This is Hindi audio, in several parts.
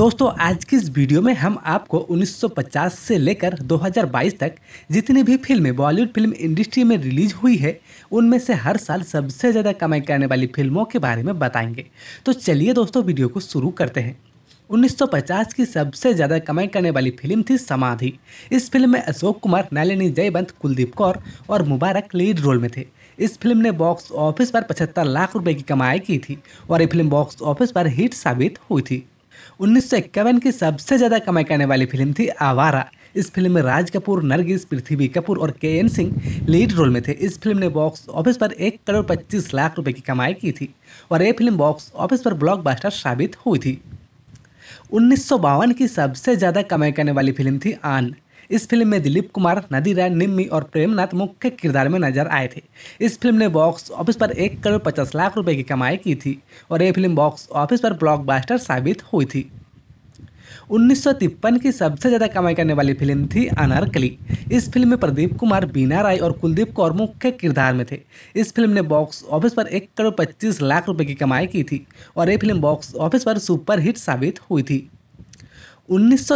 दोस्तों आज की इस वीडियो में हम आपको 1950 से लेकर 2022 तक जितनी भी फिल्में बॉलीवुड फिल्म इंडस्ट्री में रिलीज हुई है उनमें से हर साल सबसे ज़्यादा कमाई करने वाली फिल्मों के बारे में बताएंगे तो चलिए दोस्तों वीडियो को शुरू करते हैं 1950 की सबसे ज़्यादा कमाई करने वाली फिल्म थी समाधि इस फिल्म में अशोक कुमार नालिनी जयवंत कुलदीप कौर और मुबारक लीड रोल में थे इस फिल्म ने बॉक्स ऑफिस पर पचहत्तर लाख रुपए की कमाई की थी और ये फिल्म बॉक्स ऑफिस पर हिट साबित हुई थी उन्नीस की सबसे ज़्यादा कमाई करने वाली फिल्म थी आवारा इस फिल्म में राज कपूर नरगिस पृथ्वी कपूर और के एन सिंह लीड रोल में थे इस फिल्म ने बॉक्स ऑफिस पर एक करोड़ पच्चीस लाख रुपए की कमाई की थी और ये फिल्म बॉक्स ऑफिस पर ब्लॉकबस्टर साबित हुई थी उन्नीस की सबसे ज़्यादा कमाई करने वाली फिल्म थी आन इस फिल्म में दिलीप कुमार नदी राय निम्मी और प्रेमनाथ मुख्य किरदार में नजर आए थे इस फिल्म ने बॉक्स ऑफिस पर एक करोड़ पचास लाख रुपए की कमाई की थी और ये फिल्म बॉक्स ऑफिस पर ब्लॉकबस्टर साबित हुई थी उन्नीस की सबसे ज़्यादा कमाई करने वाली फिल्म थी अनारकली इस फिल्म में प्रदीप कुमार बीना राय और कुलदीप कौर मुख्य किरदार में थे इस फिल्म ने बॉक्स ऑफिस पर एक करोड़ पच्चीस लाख रुपए की कमाई की थी और ये फिल्म बॉक्स ऑफिस पर सुपरहिट साबित हुई थी उन्नीस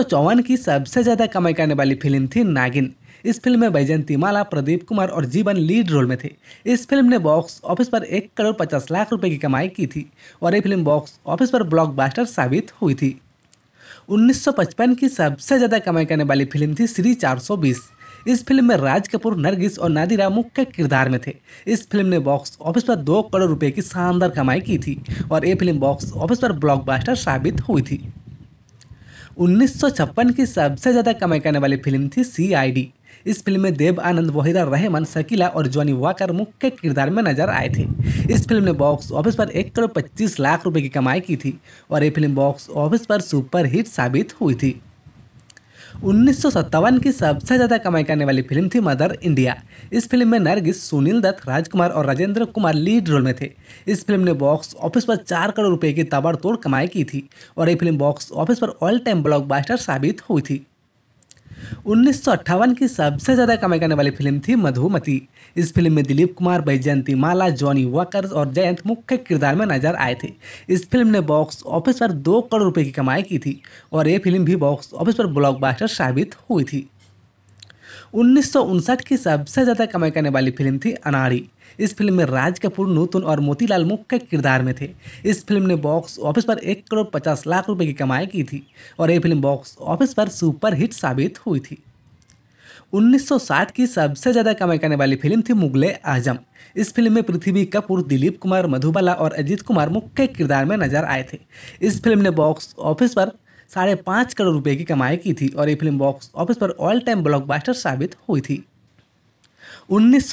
की सबसे ज़्यादा कमाई करने वाली फिल्म थी नागिन इस फिल्म में माला प्रदीप कुमार और जीवन लीड रोल में थे इस फिल्म ने बॉक्स ऑफिस पर एक करोड़ पचास लाख रुपए की कमाई की थी और ये फिल्म बॉक्स ऑफिस पर ब्लॉकबस्टर साबित हुई थी 1955 की सबसे ज़्यादा कमाई करने वाली फिल्म थी श्री 420। इस फिल्म में राज कपूर नरगिस और नादिरा मुख्य किरदार में थे इस फिल्म ने बॉक्स ऑफिस पर दो करोड़ रुपए की शानदार कमाई की थी और ये फिल्म बॉक्स ऑफिस पर ब्लॉकबस्टर साबित हुई थी उन्नीस की सबसे ज़्यादा कमाई करने वाली फिल्म थी सी इस फिल्म में देव आनंद वहीदा रहमान शकीला और जॉनी वाकर मुख्य किरदार में नजर आए थे इस फिल्म ने बॉक्स ऑफिस पर एक करोड़ पच्चीस लाख रुपए की कमाई की थी और ये फिल्म बॉक्स ऑफिस पर सुपरहिट साबित हुई थी उन्नीस की सबसे ज़्यादा कमाई करने वाली फिल्म थी मदर इंडिया इस फिल्म में नरगिस सुनील दत्त राजकुमार और राजेंद्र कुमार लीड रोल में थे इस फिल्म ने बॉक्स ऑफिस पर चार करोड़ रुपए की ताबड़तोड़ कमाई की थी और ये फिल्म बॉक्स ऑफिस पर ऑल टाइम ब्लॉकबस्टर साबित हुई थी उन्नीस की सबसे ज़्यादा कमाई करने वाली फिल्म थी मधुमती इस फिल्म में Dilip Kumar Vyjayanthimala Johnny Walker और जयंत मुख्य किरदार में नजर आए थे इस फिल्म ने बॉक्स ऑफिस पर दो करोड़ रुपए की कमाई की थी और ये फिल्म भी बॉक्स ऑफिस पर ब्लॉकबस्टर साबित हुई थी उन्नीस की सबसे ज़्यादा कमाई करने वाली फिल्म थी अनाड़ी इस फिल्म में राज कपूर नूतन और मोतीलाल मुख्य किरदार में थे इस फिल्म ने बॉक्स ऑफिस पर एक करोड़ पचास लाख रुपए की कमाई की थी और ये फिल्म बॉक्स ऑफिस पर सुपरहिट साबित हुई थी 1960 की सबसे ज़्यादा कमाई करने वाली फिल्म थी मुगले आजम इस फिल्म में पृथ्वी कपूर दिलीप कुमार मधुबाला और अजीत कुमार मुख्य किरदार में नजर आए थे इस फिल्म ने बॉक्स ऑफिस पर साढ़े पाँच करोड़ रुपए की कमाई की थी और ये फिल्म बॉक्स ऑफिस पर ऑल टाइम ब्लॉकबस्टर साबित हुई थी उन्नीस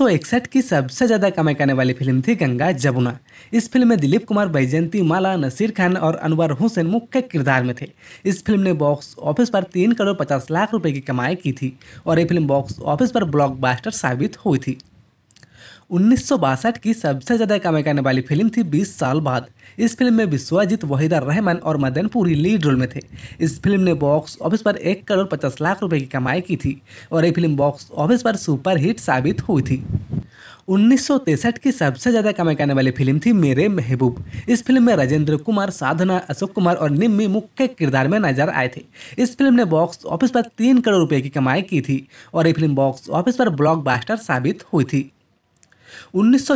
की सबसे ज़्यादा कमाई करने वाली फिल्म थी गंगा जमुना इस फिल्म में दिलीप कुमार बैजयंती माला नसीर खान और अनवर हुसैन मुख्य किरदार में थे इस फिल्म ने बॉक्स ऑफिस पर तीन करोड़ पचास लाख रुपए की कमाई की थी और ये फिल्म बॉक्स ऑफिस पर ब्लॉकबस्टर साबित हुई थी उन्नीस की सबसे ज़्यादा कमाई करने वाली फिल्म थी 20 साल बाद इस फिल्म में विश्वाजीत वहीदा रहमान और मदन पुरी लीड रोल में थे इस फिल्म ने बॉक्स ऑफिस पर एक करोड़ पचास लाख रुपए की कमाई की थी और ये फिल्म बॉक्स ऑफिस पर सुपरहिट साबित हुई थी उन्नीस की सबसे ज़्यादा कमाई करने वाली फिल्म थी मेरे महबूब इस फिल्म में राजेंद्र कुमार साधना अशोक कुमार और निम्मी मुख्य किरदार में नजर आए थे इस फिल्म ने बॉक्स ऑफिस पर तीन करोड़ रुपए की कमाई की थी और ये फिल्म बॉक्स ऑफिस पर ब्लॉकबस्टर साबित हुई थी उन्नीस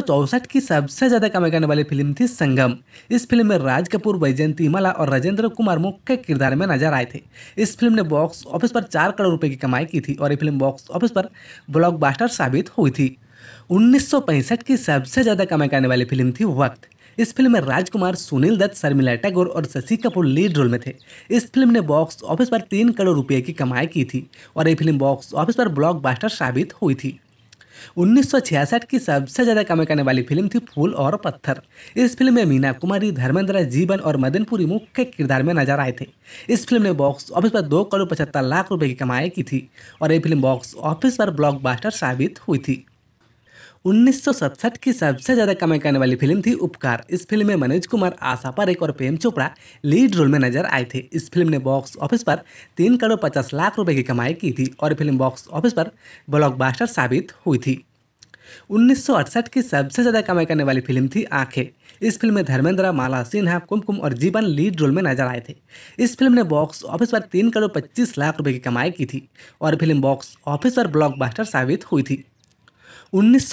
की सबसे ज़्यादा कमाई करने वाली फिल्म थी संगम इस फिल्म में राज कपूर वैजयंती माला और राजेंद्र कुमार मुख्य किरदार में नजर आए थे इस फिल्म ने बॉक्स ऑफिस पर चार करोड़ रुपए की कमाई की थी और ये फिल्म बॉक्स ऑफिस पर ब्लॉकबास्टर साबित हुई थी उन्नीस की सबसे ज़्यादा कमाई करने वाली फिल्म थी वक्त इस फिल्म में राजकुमार सुनील दत्त शर्मिला टैगोर और शशि कपूर लीड रोल में थे इस फिल्म ने बॉक्स ऑफिस पर तीन करोड़ रुपए की कमाई की थी और ये फिल्म बॉक्स ऑफिस पर ब्लॉकबस्टर साबित हुई थी 1966 की सबसे ज़्यादा कमाई करने वाली फिल्म थी फूल और पत्थर इस फिल्म में मीना कुमारी धर्मेंद्र जीवन और मदनपुरी मुख्य किरदार में नजर आए थे इस फिल्म ने बॉक्स ऑफिस पर दो करोड़ पचहत्तर लाख रुपए की कमाई की थी और ये फिल्म बॉक्स ऑफिस पर ब्लॉकबस्टर साबित हुई थी उन्नीस की सबसे ज़्यादा कमाई करने वाली फिल्म थी उपकार इस फिल्म में मनोज कुमार आशा पारेख और प्रेम चोपड़ा लीड रोल में नजर आए थे इस फिल्म ने बॉक्स ऑफिस पर तीन करोड़ पचास लाख रुपए की कमाई की थी और फिल्म बॉक्स ऑफिस पर ब्लॉकबास्टर साबित हुई थी उन्नीस की सबसे ज़्यादा कमाई करने वाली फिल्म थी आंखें इस फिल्म में धर्मेंद्र माला सिन्हा कुमकुम और जीवन लीड रोल में नजर आए थे इस फिल्म ने बॉक्स ऑफिस पर तीन करोड़ पच्चीस लाख रुपए की कमाई की थी और फिल्म बॉक्स ऑफिस पर ब्लॉकबस्टर साबित हुई थी उन्नीस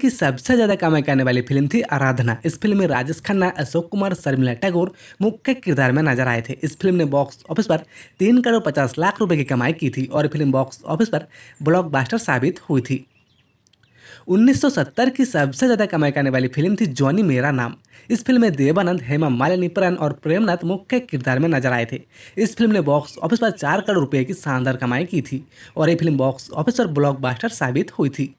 की सबसे ज्यादा कमाई करने वाली फिल्म थी आराधना इस फिल्म में राजेश खन्ना अशोक कुमार शर्मिला टैगोर मुख्य किरदार में नजर आए थे इस फिल्म ने बॉक्स ऑफिस पर तीन करोड़ पचास लाख रुपए की कमाई की थी और फिल्म बॉक्स ऑफिस पर ब्लॉकबस्टर साबित हुई थी 1970 की सबसे ज़्यादा कमाई करने वाली फिल्म थी जॉनी मेरा नाम इस फिल्म में देवानंद हेमा मालिनी प्रण और प्रेमनाथ मुख्य किरदार में नजर आए थे इस फिल्म ने बॉक्स ऑफिस पर चार करोड़ रुपए की शानदार कमाई की थी और ये फिल्म बॉक्स ऑफिस पर ब्लॉकबस्टर साबित हुई थी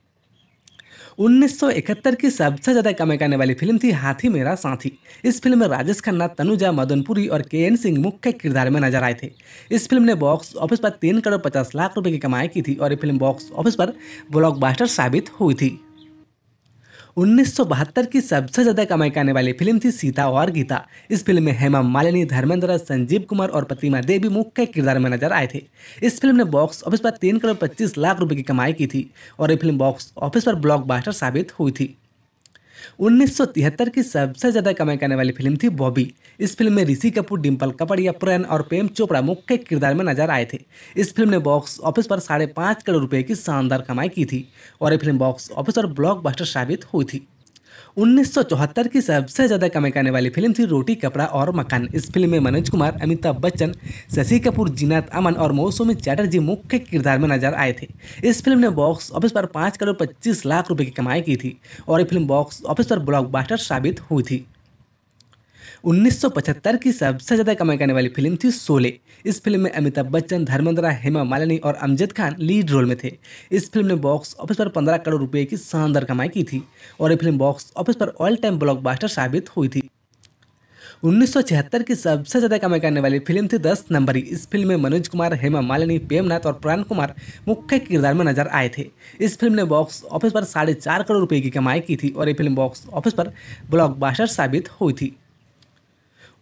1971 की सबसे ज़्यादा कमाई करने वाली फिल्म थी हाथी मेरा साथी इस फिल्म में राजेश खन्ना तनुजा मदनपुरी और के एन सिंह मुख्य किरदार में नजर आए थे इस फिल्म ने बॉक्स ऑफिस पर तीन करोड़ पचास लाख रुपये की कमाई की थी और ये फिल्म बॉक्स ऑफिस पर ब्लॉकबास्टर साबित हुई थी उन्नीस की सबसे ज्यादा कमाई करने वाली फिल्म थी सीता और गीता इस फिल्म में हेमा मालिनी धर्मेंद्र संजीव कुमार और प्रतिमा देवी मुख्य किरदार में नजर आए थे इस फिल्म ने बॉक्स ऑफिस पर तीन करोड़ पच्चीस लाख रुपए की कमाई की थी और ये फिल्म बॉक्स ऑफिस पर ब्लॉकबस्टर साबित हुई थी 1973 की सबसे ज़्यादा कमाई करने वाली फिल्म थी बॉबी इस फिल्म में ऋषि कपूर डिम्पल कपड़िया प्रेम और प्रेम चोपड़ा मुख्य किरदार में नजर आए थे इस फिल्म ने बॉक्स ऑफिस पर साढ़े पाँच करोड़ रुपए की शानदार कमाई की थी और ये फिल्म बॉक्स ऑफिस और ब्लॉकबस्टर साबित हुई थी 1974 की सबसे ज़्यादा कमाई करने वाली फिल्म थी रोटी कपड़ा और मकान इस फिल्म में मनोज कुमार अमिताभ बच्चन शशि कपूर जीनाथ अमन और मौसमी चैटर्जी मुख्य किरदार में नजर आए थे इस फिल्म ने बॉक्स ऑफिस पर पाँच करोड़ पच्चीस लाख रुपये की कमाई की थी और ये फिल्म बॉक्स ऑफिस पर ब्लॉकबास्टर साबित हुई थी 1975 की सबसे ज़्यादा कमाई करने वाली फिल्म थी सोले इस फिल्म में अमिताभ बच्चन धर्मेंद्र हेमा मालिनी और अमजद खान लीड रोल में थे इस फिल्म ने बॉक्स ऑफिस पर 15 करोड़ रुपए की शानदार कमाई की थी और ये फिल्म बॉक्स ऑफिस पर ऑल टाइम ब्लॉकबस्टर साबित हुई थी उन्नीस की सबसे ज़्यादा कमाई करने वाली फिल्म थी दस नंबरी इस फिल्म में मनोज कुमार हेमा मालिनी प्रेमनाथ और प्राण कुमार मुख्य किरदार में नजर आए थे इस फिल्म ने बॉक्स ऑफिस पर साढ़े चार करोड़ रुपए की कमाई की थी और ये फिल्म बॉक्स ऑफिस पर ब्लॉकबस्टर साबित हुई थी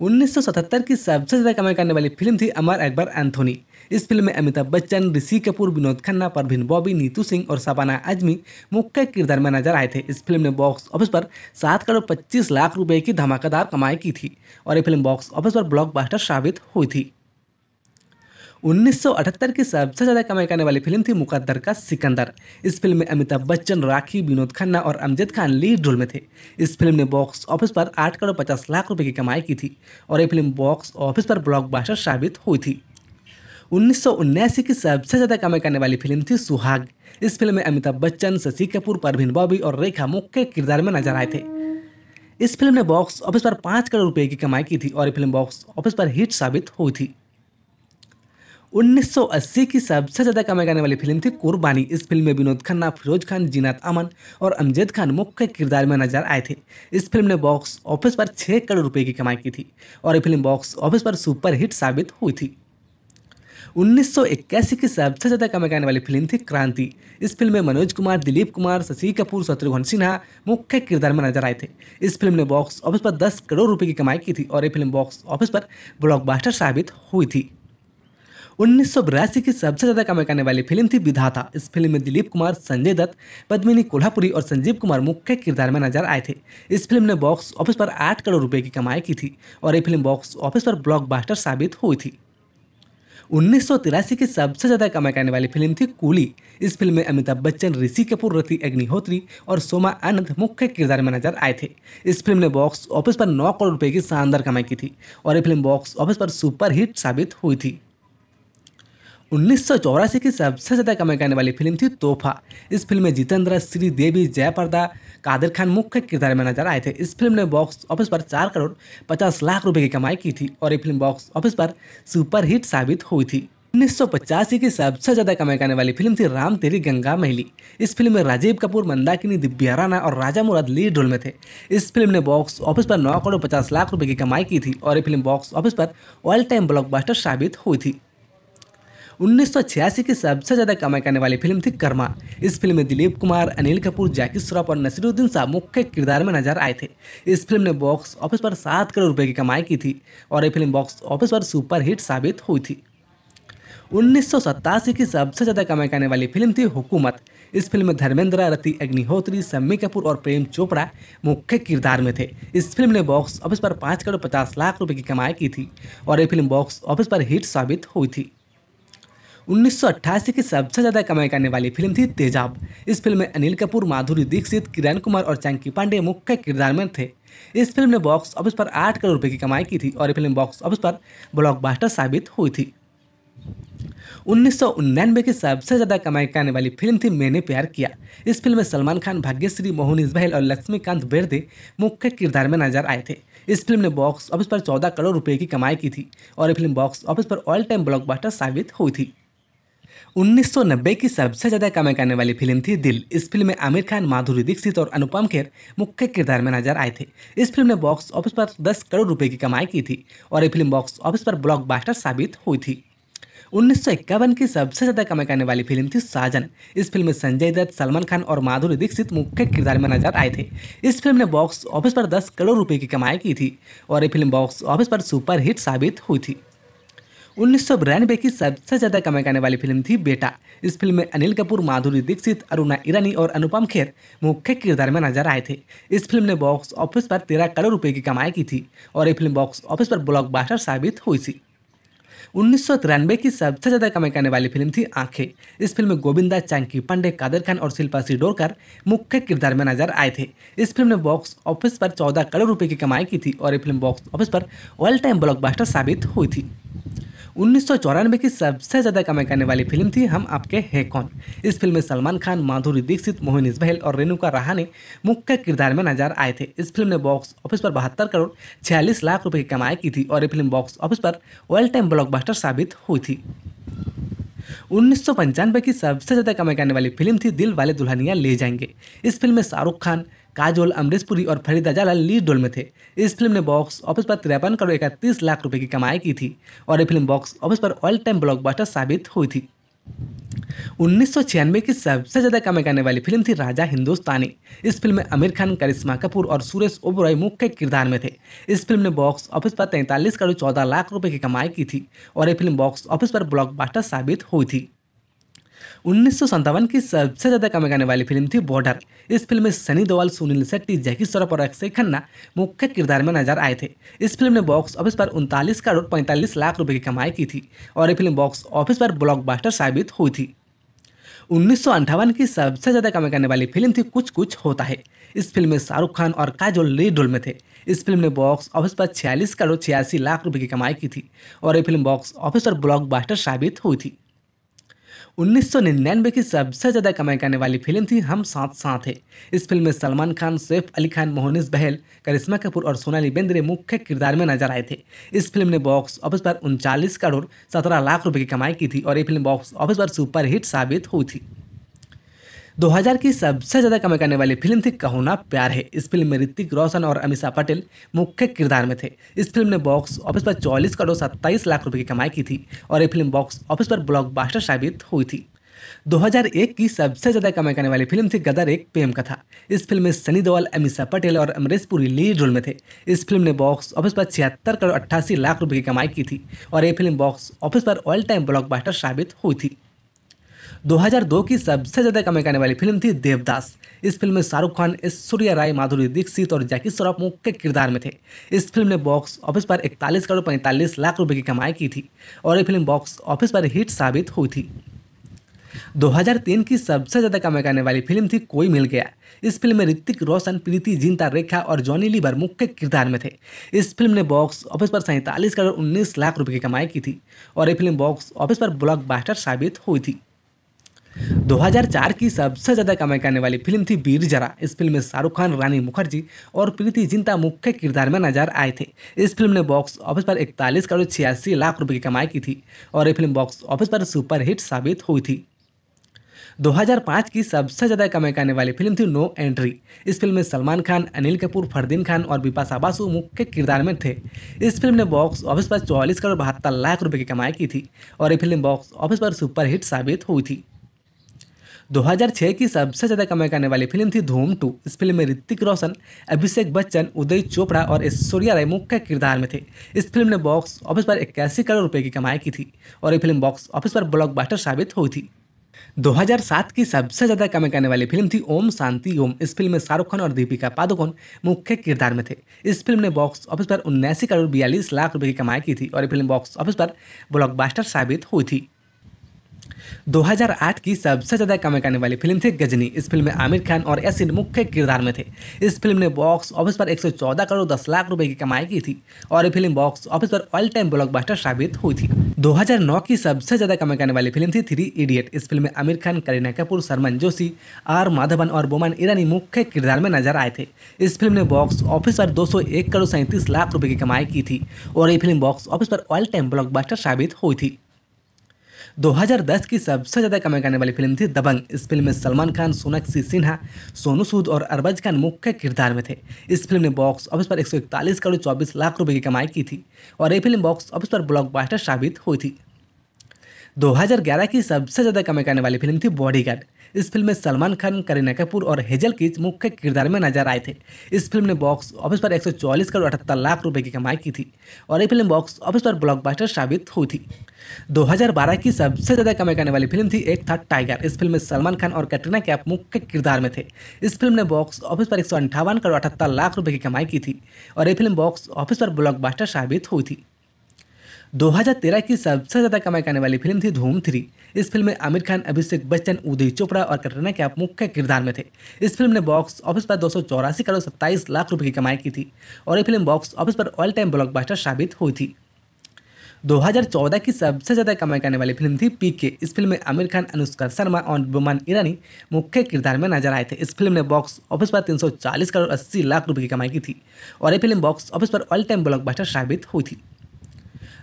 1977 की सबसे ज़्यादा कमाई करने वाली फिल्म थी अमर अकबर एंथोनी इस फिल्म में अमिताभ बच्चन ऋषि कपूर विनोद खन्ना परवीन बॉबी नीतू सिंह और शबाना आजमी मुख्य किरदार में नजर आए थे इस फिल्म ने बॉक्स ऑफिस पर सात करोड़ पच्चीस लाख रुपए की धमाकेदार कमाई की थी और ये फिल्म बॉक्स ऑफिस पर ब्लॉकबस्टर साबित हुई थी 1978 की सबसे ज़्यादा कमाई करने वाली फिल्म थी मुकद्दर का सिकंदर इस फिल्म में अमिताभ बच्चन राखी विनोद खन्ना और अमजद खान लीड रोल में थे इस फिल्म ने बॉक्स ऑफिस पर आठ करोड़ पचास लाख रुपए की कमाई की थी और ये फिल्म बॉक्स ऑफिस पर ब्लॉकबस्टर साबित हुई थी उन्नीस की सबसे ज़्यादा कमाई करने वाली फिल्म थी सुहाग इस फिल्म में अमिताभ बच्चन शशि कपूर परवीन बॉबी और रेखा मुख्य किरदार में नजर आए थे इस फिल्म ने बॉक्स ऑफिस पर पाँच करोड़ रुपए की कमाई की थी और ये फिल्म बॉक्स ऑफिस पर हिट साबित हुई थी 1980 की सबसे ज़्यादा कमाई करने वाली फिल्म थी कुर्बानी इस फिल्म में विनोद खन्ना फिरोज खान जीनात अमन और अमजद खान मुख्य किरदार में नजर आए थे इस फिल्म ने बॉक्स ऑफिस पर 6 करोड़ रुपए की कमाई की थी और ये फिल्म बॉक्स ऑफिस पर सुपरहिट साबित हुई थी उन्नीस की सबसे ज़्यादा कमाई करने वाली फिल्म थी क्रांति इस फिल्म में मनोज कुमार दिलीप कुमार शशि कपूर शत्रुघ्न सिन्हा मुख्य किरदार में नजर आए थे इस फिल्म ने बॉक्स ऑफिस पर 10 करोड़ रुपए की कमाई की थी और ये फिल्म बॉक्स ऑफिस पर ब्लॉकबस्टर साबित हुई थी उन्नीस की सबसे ज्यादा कमाई करने वाली फिल्म थी विधाता इस फिल्म में दिलीप कुमार संजय दत्त पद्मिनी कोल्हापुरी और संजीव कुमार मुख्य किरदार में नजर आए थे इस फिल्म ने बॉक्स ऑफिस पर आठ करोड़ रुपए की कमाई की थी और ये फिल्म बॉक्स ऑफिस पर ब्लॉकबस्टर साबित हुई थी उन्नीस की सबसे ज़्यादा कमाई करने वाली फिल्म थी कूली इस फिल्म में अमिताभ बच्चन ऋषि कपूर रति अग्निहोत्री और सोमा आनंद मुख्य किरदार में नजर आए थे इस फिल्म ने बॉक्स ऑफिस पर नौ करोड़ रुपए की शानदार कमाई की थी और ये फिल्म बॉक्स ऑफिस पर सुपरहिट साबित हुई थी उन्नीस की सबसे ज़्यादा कमाई करने वाली फिल्म थी तोहफा इस फिल्म में जितेंद्र श्रीदेवी जयप्रदा कादिर खान मुख्य किरदार में नजर आए थे इस फिल्म ने बॉक्स ऑफिस पर चार करोड़ पचास लाख रुपए की कमाई की थी और ये फिल्म बॉक्स ऑफिस पर सुपरहिट साबित हुई थी उन्नीस की सबसे ज्यादा कमाई करने वाली फिल्म थी राम तेरी गंगा महली इस फिल्म में राजीव कपूर मंदाकिनी दिव्या राणा और राजा मुराद लीड रोल में थे इस फिल्म ने बॉक्स ऑफिस पर नौ करोड़ पचास लाख रुपए की कमाई की थी और ये फिल्म बॉक्स ऑफिस पर ऑल टाइम ब्लॉकबस्टर साबित हुई थी उन्नीस की सबसे ज़्यादा कमाई करने वाली फिल्म थी कर्मा इस फिल्म में दिलीप कुमार अनिल कपूर जैकी श्रॉफ और नसीरुद्दीन शाह मुख्य किरदार में नजर आए थे इस फिल्म ने बॉक्स ऑफिस पर सात करोड़ रुपए की कमाई की थी और ये फिल्म बॉक्स ऑफिस पर सुपरहिट साबित हुई थी उन्नीस की सबसे ज़्यादा कमाई करने वाली फिल्म थी हुकूमत इस फिल्म में धर्मेंद्र रति अग्निहोत्री सम्मी कपूर और प्रेम चोपड़ा मुख्य किरदार में थे इस फिल्म ने बॉक्स ऑफिस पर पाँच करोड़ पचास लाख रुपए की कमाई की थी और ये फिल्म बॉक्स ऑफिस पर हिट साबित हुई थी 1988 की सबसे ज़्यादा कमाई करने वाली फिल्म थी तेजाब इस फिल्म में अनिल कपूर माधुरी दीक्षित किरण कुमार और चंकी पांडे मुख्य किरदार में थे इस फिल्म ने बॉक्स ऑफिस पर 8 करोड़ रुपए की कमाई की थी और ये फिल्म बॉक्स ऑफिस पर ब्लॉकबस्टर साबित हुई थी उन्नीस की सबसे ज़्यादा कमाई करने वाली फिल्म थी मैंने प्यार किया इस फिल्म में सलमान खान भाग्यश्री मोहनीश बहल और लक्ष्मीकांत बेर्दे मुख्य किरदार में नजर आए थे इस फिल्म ने बॉक्स ऑफिस पर 14 करोड़ रुपए की कमाई की थी और ये फिल्म बॉक्स ऑफिस पर ऑल टाइम ब्लॉकबस्टर साबित हुई थी 1990 की सबसे ज़्यादा कमाई करने वाली फिल्म थी दिल इस फिल्म में आमिर खान माधुरी दीक्षित और अनुपम खेर मुख्य किरदार में नजर आए थे इस फिल्म ने बॉक्स ऑफिस पर 10 करोड़ रुपए की कमाई की थी और ये फिल्म बॉक्स ऑफिस पर ब्लॉकबस्टर साबित हुई थी उन्नीस की सबसे ज़्यादा कमाई करने वाली फिल्म थी साजन इस फिल्म में संजय दत्त सलमान खान और माधुरी दीक्षित मुख्य किरदार में नजर आए थे इस फिल्म ने बॉक्स ऑफिस पर 10 करोड़ रुपए की कमाई की थी और ये फिल्म बॉक्स ऑफिस पर सुपरहिट साबित हुई थी उन्नीस की सबसे ज़्यादा कमाई करने वाली फिल्म थी बेटा इस फिल्म में अनिल कपूर माधुरी दीक्षित अरुणा ईरानी और अनुपम खेर मुख्य किरदार में नजर आए थे इस फिल्म ने बॉक्स ऑफिस पर तेरह करोड़ रुपए की कमाई की थी और ये फिल्म बॉक्स ऑफिस पर ब्लॉक साबित हुई थी उन्नीस की सबसे ज़्यादा कमाई करने वाली फिल्म थी आंखें इस फिल्म में गोविंदा चांकी पांडे कादर खान और शिल्पा सिडोरकर मुख्य किरदार में नजर आए थे इस फिल्म ने बॉक्स ऑफिस पर 14 करोड़ रुपए की कमाई की थी और ये फिल्म बॉक्स ऑफिस पर ऑल टाइम ब्लॉकबस्टर साबित हुई थी उन्नीस की सबसे ज़्यादा कमाई करने वाली फिल्म थी हम आपके हैं कौन इस फिल्म में सलमान खान माधुरी दीक्षित मोहिनी बहल और रेणुका ने मुख्य किरदार में नजर आए थे इस फिल्म ने बॉक्स ऑफिस पर बहत्तर करोड़ छियालीस लाख रुपए की कमाई की थी और ये फिल्म बॉक्स ऑफिस पर वेल टाइम ब्लॉकबस्टर साबित हुई थी उन्नीस की सबसे ज़्यादा कमाई करने वाली फिल्म थी दिल वाले दुल्हनिया ले जाएंगे इस फिल्म में शाहरुख खान काजोल अमरीश पुरी और फरीदा जाला लीड रोल में थे इस फिल्म ने बॉक्स ऑफिस पर तिरपन करोड़ इकतीस लाख रुपए की कमाई की थी और ये फिल्म बॉक्स ऑफिस पर ऑल टाइम ब्लॉकबस्टर साबित हुई थी उन्नीस की सबसे ज़्यादा कमाई करने वाली फिल्म थी राजा हिंदुस्तानी इस फिल्म में आमिर खान करिश्मा कपूर और सुरेश ओबरॉय मुख्य किरदार में थे इस फिल्म ने बॉक्स ऑफिस पर तैंतालीस करोड़ चौदह लाख रुपए की कमाई की थी और ये फिल्म बॉक्स ऑफिस पर ब्लॉकबस्टर साबित हुई थी उन्नीस की सबसे ज़्यादा कमाई करने वाली फिल्म थी बॉर्डर इस फिल्म में सनी देओल सुनील शेट्टी जैकी श्रॉफ और अक्षय खन्ना मुख्य किरदार में नजर आए थे इस फिल्म ने बॉक्स ऑफिस पर उनतालीस करोड़ पैंतालीस लाख रुपए की कमाई की थी और ये फिल्म बॉक्स ऑफिस पर ब्लॉकबस्टर साबित हुई थी उन्नीस की सबसे ज़्यादा कमाई करने वाली फिल्म थी कुछ कुछ होता है इस फिल्म में शाहरुख खान और काजोल लीड रोल में थे इस फिल्म ने बॉक्स ऑफिस पर छियालीस करोड़ छियासी लाख रुपए की कमाई की थी और ये फिल्म बॉक्स ऑफिस पर ब्लॉकबस्टर साबित हुई थी उन्नीस की सबसे ज़्यादा कमाई करने वाली फिल्म थी हम साथ साथ है इस फिल्म में सलमान खान सैफ अली खान मोहनिस बहल करिश्मा कपूर और सोनाली बेंद्रे मुख्य किरदार में नजर आए थे इस फिल्म ने बॉक्स ऑफिस पर उनचालीस करोड़ सत्रह लाख रुपये की कमाई की थी और ये फिल्म बॉक्स ऑफिस पर सुपरहिट साबित हुई थी 2000 की सबसे ज़्यादा कमाई करने वाली फिल्म थी कहो ना प्यार है इस फिल्म में ऋतिक रोशन और अमिशा पटेल मुख्य किरदार में थे इस फिल्म ने बॉक्स ऑफिस पर चौलीस करोड़ सत्ताईस लाख रुपये की कमाई की थी और ये फिल्म बॉक्स ऑफिस पर ब्लॉकबास्टर साबित हुई थी 2001 की सबसे ज़्यादा कमाई करने वाली फिल्म थी गदर एक प्रेम कथा इस फिल्म में सनी देवल अमीषा पटेल और अमरीश पुरी लीड रोल में थे इस फिल्म ने बॉक्स ऑफिस पर छिहत्तर करोड़ अट्ठासी लाख रुपए की कमाई की थी और ये फिल्म बॉक्स ऑफिस पर ऑल टाइम ब्लॉकबस्टर साबित हुई थी 2002 की सबसे ज़्यादा कमाई करने वाली फिल्म थी देवदास इस फिल्म में शाहरुख खान ऐश्वर्या राय माधुरी दीक्षित और जैकी श्रॉफ मुख्य किरदार में थे इस फिल्म ने बॉक्स ऑफिस पर इकतालीस करोड़ पैंतालीस लाख रुपये की कमाई की थी और ये फिल्म बॉक्स ऑफिस पर हिट साबित हुई थी 2003 की सबसे ज़्यादा कमाई करने वाली फिल्म थी कोई मिल गया इस फिल्म में ऋतिक रोशन प्रीति जिंता रेखा और जॉनी लीवर मुख्य किरदार में थे इस फिल्म ने बॉक्स ऑफिस पर सैंतालीस करोड़ उन्नीस लाख रुपए की कमाई की थी और ये फिल्म बॉक्स ऑफिस पर ब्लॉकबस्टर साबित हुई थी 2004 की सबसे ज़्यादा कमाई करने वाली फिल्म थी वीर जरा इस फिल्म में शाहरुख खान रानी मुखर्जी और प्रीति जिंता मुख्य किरदार में नजर आए थे इस फिल्म ने बॉक्स ऑफिस पर इकतालीस करोड़ छियासी लाख रुपए की कमाई की थी और ये फिल्म बॉक्स ऑफिस पर सुपरहिट साबित हुई थी 2005 की सबसे ज़्यादा कमाई करने वाली फिल्म थी नो एंट्री इस फिल्म में सलमान खान अनिल कपूर फरदीन खान और बिपाशा बासु मुख्य किरदार में थे इस फिल्म ने बॉक्स ऑफिस पर चौवालीस करोड़ बहत्तर लाख रुपए की कमाई की थी और ये फिल्म बॉक्स ऑफिस पर सुपरहिट साबित हुई थी 2006 की सबसे ज़्यादा कमाई करने वाली फिल्म थी धूम टू इस फिल्म में ऋतिक रोशन अभिषेक बच्चन उदय चोपड़ा और ऐश्वर्या राय मुख्य किरदार में थे इस फिल्म ने बॉक्स ऑफिस पर इक्यासी करोड़ रुपये की कमाई की थी और ये फिल्म बॉक्स ऑफिस पर ब्लॉकबस्टर साबित हुई थी 2007 की सबसे ज़्यादा कमाई करने वाली फिल्म थी ओम शांति ओम इस फिल्म में शाहरुख खान और दीपिका पादुकोण मुख्य किरदार में थे इस फिल्म ने बॉक्स ऑफिस पर उन्यासी करोड़ बयालीस लाख रुपए की कमाई की थी और ये फिल्म बॉक्स ऑफिस पर ब्लॉकबस्टर साबित हुई थी 2008 की सबसे ज़्यादा कमाई करने वाली फिल्म थी गजनी इस फिल्म में आमिर खान और यासिन मुख्य किरदार में थे इस फिल्म ने बॉक्स ऑफिस पर 114 करोड़ 10 लाख रुपए की कमाई की थी और ये फिल्म बॉक्स ऑफिस पर ऑल टाइम ब्लॉकबस्टर साबित हुई थी 2009 की सबसे ज़्यादा कमाई करने वाली फिल्म थी थ्री इडियट इस फिल्म में आमिर खान करीना कपूर सरमन जोशी आर माधवन और बोमन ईरानी मुख्य किरदार में नजर आए थे इस फिल्म ने बॉक्स ऑफिस पर 201 करोड़ सैंतीस लाख रुपए की कमाई की थी और ये फिल्म बॉक्स ऑफिस पर ऑल टाइम ब्लॉकबस्टर साबित हुई थी 2010 की सबसे ज़्यादा कमाई करने वाली फिल्म थी दबंग इस फिल्म में सलमान खान सोनाक्षी सिन्हा सोनू सूद और अरबज खान मुख्य किरदार में थे इस फिल्म ने बॉक्स ऑफिस पर 141 करोड़ 24 लाख रुपए की कमाई की थी और ये फिल्म बॉक्स ऑफिस पर ब्लॉकबस्टर साबित हुई थी 2011 की सबसे ज़्यादा कमाई करने वाली फिल्म थी बॉडीगार्ड इस फिल्म में सलमान खान करीना कपूर और हेजल कीच मुख्य किरदार में नजर आए थे इस फिल्म ने बॉक्स ऑफिस पर 144 करोड़ अठहत्तर लाख रुपए की कमाई की थी और ये फिल्म बॉक्स ऑफिस पर ब्लॉकबस्टर साबित हुई थी 2012 की सबसे ज़्यादा कमाई करने वाली फिल्म थी एक था टाइगर इस फिल्म में सलमान खान और कैटरीना कैप मुख्य किरदार में थे इस फिल्म ने बॉक्स ऑफिस पर एक करोड़ अठहत्तर लाख रुपये की कमाई की थी और ये फिल्म बॉक्स ऑफिस पर ब्लॉकबस्टर साबित हुई थी 2013 की सबसे ज़्यादा कमाई करने वाली फिल्म थी धूम थ्री इस फिल्म में आमिर खान अभिषेक बच्चन उदय चोपड़ा और कटरीना आप मुख्य किरदार में थे इस फिल्म ने बॉक्स ऑफिस पर दो करोड़ सत्ताईस लाख रुपये की कमाई की थी और ये फिल्म बॉक्स ऑफिस पर ऑल टाइम ब्लॉकबस्टर साबित हुई थी 2014 की सबसे ज़्यादा कमाई करने वाली फिल्म थी पीके इस फिल्म में आमिर खान अनुष्का शर्मा और बुमान ईरानी मुख्य किरदार में नजर आए थे इस फिल्म ने बॉक्स ऑफिस पर 340 करोड़ 80 लाख रुपए की कमाई की थी और ये फिल्म बॉक्स ऑफिस पर ऑल टाइम ब्लॉकबस्टर साबित हुई थी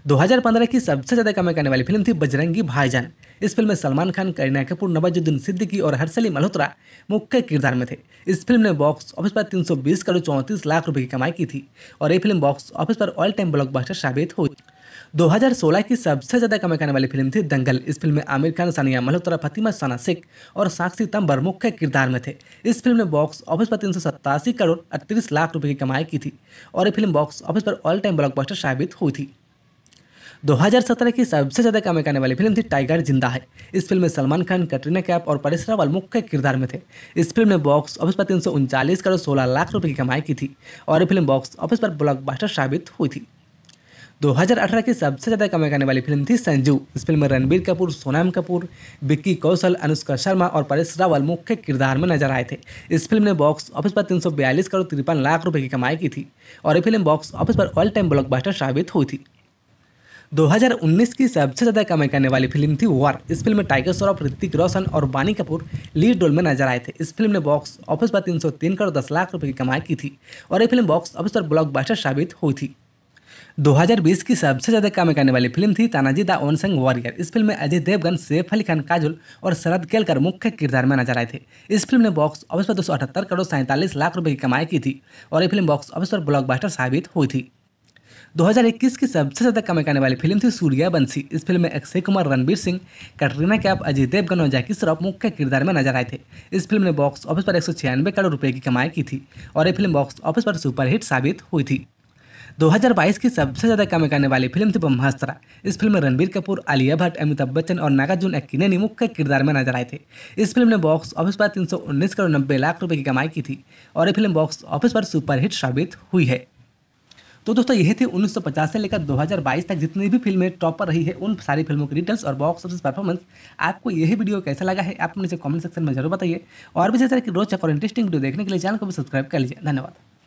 2015 की सबसे ज़्यादा कमाई करने वाली फिल्म थी बजरंगी भाईजान इस फिल्म में सलमान खान करीना कपूर नवाजुद्दीन सिद्दीकी और हर्षली मल्होत्रा मुख्य किरदार में थे इस फिल्म ने बॉक्स ऑफिस पर 320 करोड़ चौंतीस लाख रुपए की कमाई की थी और ये फिल्म बॉक्स ऑफिस पर ऑल टाइम ब्लॉकबस्टर साबित हुई 2016 की सबसे ज़्यादा कमाई करने वाली फिल्म थी दंगल इस फिल्म में आमिर खान सानिया मल्होत्रा फतिमा सना शेख और साक्षी तंबर मुख्य किरदार में थे इस फिल्म ने बॉक्स ऑफिस पर तीन करोड़ अड़तीस लाख रुपए की कमाई की थी और ये फिल्म बॉक्स ऑफिस पर ऑल टाइम ब्लॉकबस्टर साबित हुई थी 2017 की सबसे ज़्यादा कमाई करने वाली फिल्म थी टाइगर जिंदा है इस फिल्म में सलमान खान कटरीना कैप और परेश रावल मुख्य किरदार में थे इस फिल्म ने बॉक्स ऑफिस पर तीन करोड़ सोलह लाख रुपये की कमाई की थी और ये फिल्म बॉक्स ऑफिस पर ब्लॉकबस्टर साबित हुई थी 2018 की सबसे ज़्यादा कमाई करने वाली फिल्म थी संजू इस फिल्म में रणबीर कपूर सोनाम कपूर विक्की कौशल अनुष्का शर्मा और परेश रावल मुख्य किरदार में नजर आए थे इस फिल्म ने बॉक्स ऑफिस पर 342 करोड़ तिरपन लाख रुपए की कमाई की थी और ये फिल्म बॉक्स ऑफिस पर ऑल टाइम ब्लॉकबस्टर साबित हुई थी 2019 की सबसे ज़्यादा कमाई करने वाली फिल्म थी वार इस फिल्म में टाइगर श्रॉफ ऋतिक रोशन और बानी कपूर लीड रोल में नजर आए थे इस फिल्म ने बॉक्स ऑफिस पर 303 करोड़ 10 लाख रुपए की कमाई की थी और ये फिल्म बॉक्स ऑफिस पर ब्लॉकबस्टर साबित हुई थी 2020 की सबसे ज़्यादा कमाई करने वाली फिल्म थी Tanaji the unsung warrior इस फिल्म में अजय देवगन सैफ अली खान काजुल और शरद केलकर मुख्य किरदार में नजर आए थे इस फिल्म ने बॉक्स ऑफिस पर दो करोड़ सैंतालीस लाख रुपये की कमाई की थी और ये फिल्म बॉक्स ऑफिस पर ब्लॉकबस्टर साबित हुई थी 2021 की सबसे ज़्यादा कमाई करने वाली फिल्म थी सूर्या बंसी इस फिल्म में अक्षय कुमार रणबीर सिंह कटरीना कैप अजय देवगन और जैकी श्रॉफ मुख्य किरदार में नजर आए थे इस फिल्म ने बॉक्स ऑफिस पर एक करोड़ रुपये की कमाई की थी और ये फिल्म बॉक्स ऑफिस पर सुपरहिट साबित हुई थी 2022 की सबसे ज़्यादा कमाई करने वाली फिल्म थी ब्रह्मास्त्रा इस फिल्म में रणबीर कपूर आलिया भट्ट अमिताभ बच्चन और नागार्जुन ने मुख्य किरदार में नजर आए थे इस फिल्म ने बॉक्स ऑफिस पर 319 करोड़ नब्बे लाख रुपए की कमाई की थी और ये फिल्म बॉक्स ऑफिस पर सुपरहिट साबित हुई है तो दोस्तों यही थे 1950 से लेकर 2022 तक जितनी भी फिल्में टॉप पर रही है उन सारी फिल्मों की डिटेल्स और बॉक्स ऑफिस परफॉर्मेंस आपको यही वीडियो कैसा लगा है आप मुझे कमेंट सेक्शन में जरूर बताइए और भी जैसे रोचक और इंटरेस्टिंग वीडियो देखने के लिए चैनल को भी सब्सक्राइब कर लीजिए धन्यवाद